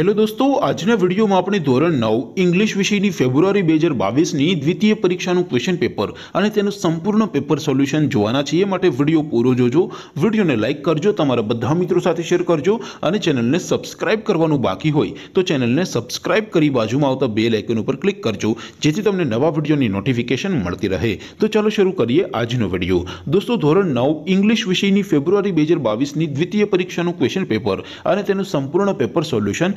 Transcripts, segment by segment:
hello દોસ્તો આજના વિડીયોમાં આપણે ધોરણ નવ ઇંગ્લિશ વિષયની ફેબ્રુઆરી બે હજાર બાવીસની દ્વિતીય પરીક્ષાનું ક્વેશ્ચન પેપર અને તેનું સંપૂર્ણ પેપર સોલ્યુશન જોવાના છીએ માટે વિડીયો પૂરો જોજો વિડીયોને લાઇક કરજો તમારા બધા મિત્રો સાથે શેર કરજો અને ચેનલને સબસ્ક્રાઇબ કરવાનું બાકી હોય તો ચેનલને સબસ્ક્રાઇબ કરી બાજુમાં આવતા બે લાઇકન ઉપર ક્લિક કરજો જેથી તમને નવા વિડીયોની નોટિફિકેશન મળતી રહે તો ચાલો શરૂ કરીએ આજનો વિડીયો દોસ્તો ધોરણ નવ ઇંગ્લિશ વિષયની ફેબ્રુઆરી બે હજાર બાવીસની દ્વિતીય પરીક્ષાનું ક્વેશ્ચન પેપર અને તેનું સંપૂર્ણ પેપર સોલ્યુશન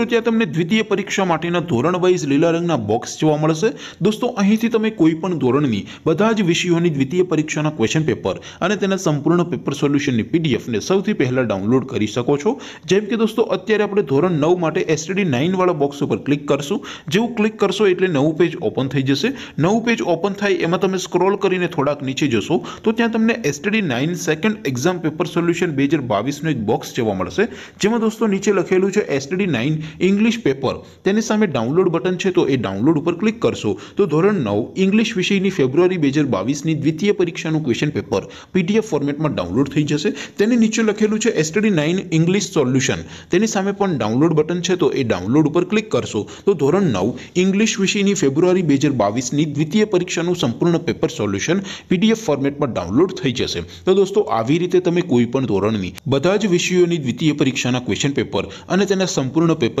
દોસ્તો ત્યાં તમને દ્વિતીય પરીક્ષા માટેના ધોરણ વાઇઝ લીલા રંગના બોક્સ જોવા મળશે દોસ્તો અહીંથી તમે કોઈ પણ ધોરણની બધા જ વિષયોની દ્વિતીય પરીક્ષાના ક્વેશ્ચન પેપર અને તેના સંપૂર્ણ પેપર સોલ્યુશનની પીડીએફને સૌથી પહેલાં ડાઉનલોડ કરી શકો છો જેમ કે દોસ્તો અત્યારે આપણે ધોરણ નવ માટે એસટીડી નાઇનવાળા બોક્સ ઉપર ક્લિક કરશું જેવું ક્લિક કરશો એટલે નવું પેજ ઓપન થઈ જશે નવું પેજ ઓપન થાય એમાં તમે સ્ક્રોલ કરીને થોડાક નીચે જશો તો ત્યાં તમને STD nine second exam paper solution બે હજાર બાવીસનું એક બોક્સ જોવા મળશે જેમાં દોસ્તો નીચે લખેલું છે એસટીડી નાઇન ઇંગ્લિશ પેપર તેની સામે ડાઉનલોડ બટન છે તો એ ડાઉનલોડ ઉપર ક્લિક કરશો તો ધોરણ નવ ઇંગ્લિશ વિષયની ફેબ્રુઆરી બે હજાર બાવીસની દ્વિતીય પરીક્ષાનું ક્વેશ્ચન પેપર પીડીએફ ફોર્મેટમાં ડાઉનલોડ થઈ જશે તેની નીચે લખેલું છે એસટીડી નાઇન ઇંગ્લિશ સોલ્યુશન તેની સામે પણ ડાઉનલોડ બટન છે તો એ ડાઉનલોડ ઉપર ક્લિક કરશો તો ધોરણ નવ ઇંગ્લિશ વિષયની ફેબ્રુઆરી બે હજાર બાવીસની દ્વિતીય પરીક્ષાનું સંપૂર્ણ પેપર સોલ્યુશન પીડીએફ ફોર્મેટમાં ડાઉનલોડ થઈ જશે તો દોસ્તો આવી રીતે તમે કોઈ પણ ધોરણની બધા જ વિષયોની દ્વિતીય પરીક્ષાના ક્વેશ્ચન પેપર અને તેના સંપૂર્ણ પેપર